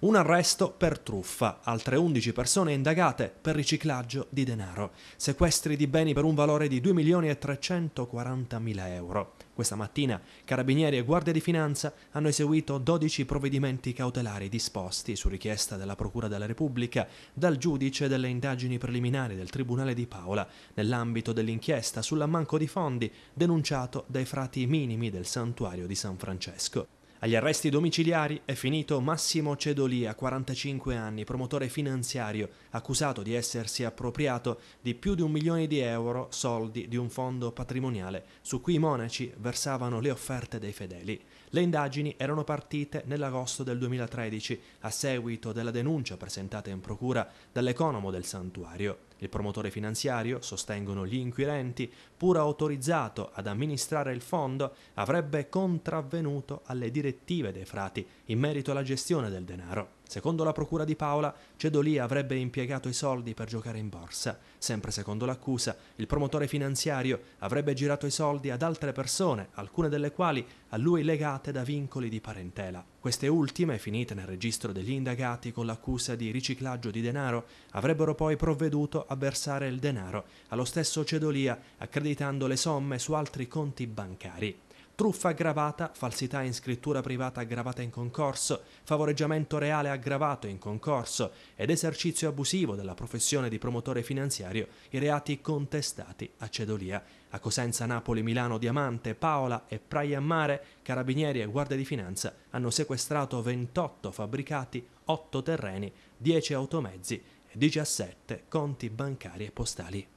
Un arresto per truffa, altre 11 persone indagate per riciclaggio di denaro, sequestri di beni per un valore di 2 milioni e 340 mila euro. Questa mattina Carabinieri e Guardia di Finanza hanno eseguito 12 provvedimenti cautelari disposti su richiesta della Procura della Repubblica dal giudice delle indagini preliminari del Tribunale di Paola nell'ambito dell'inchiesta sull'ammanco di fondi denunciato dai frati minimi del santuario di San Francesco. Agli arresti domiciliari è finito Massimo Cedolia, 45 anni, promotore finanziario, accusato di essersi appropriato di più di un milione di euro soldi di un fondo patrimoniale su cui i monaci versavano le offerte dei fedeli. Le indagini erano partite nell'agosto del 2013 a seguito della denuncia presentata in procura dall'economo del santuario. Il promotore finanziario, sostengono gli inquirenti, pur autorizzato ad amministrare il fondo, avrebbe contravvenuto alle direttive dei frati in merito alla gestione del denaro. Secondo la procura di Paola, Cedolì avrebbe impiegato i soldi per giocare in borsa. Sempre secondo l'accusa, il promotore finanziario avrebbe girato i soldi ad altre persone, alcune delle quali a lui legate da vincoli di parentela. Queste ultime, finite nel registro degli indagati con l'accusa di riciclaggio di denaro, avrebbero poi provveduto a versare il denaro allo stesso Cedolia, accreditando le somme su altri conti bancari truffa aggravata, falsità in scrittura privata aggravata in concorso, favoreggiamento reale aggravato in concorso ed esercizio abusivo della professione di promotore finanziario, i reati contestati a Cedolia. A Cosenza, Napoli, Milano, Diamante, Paola e Praia Mare, Carabinieri e Guardia di Finanza hanno sequestrato 28 fabbricati, 8 terreni, 10 automezzi e 17 conti bancari e postali.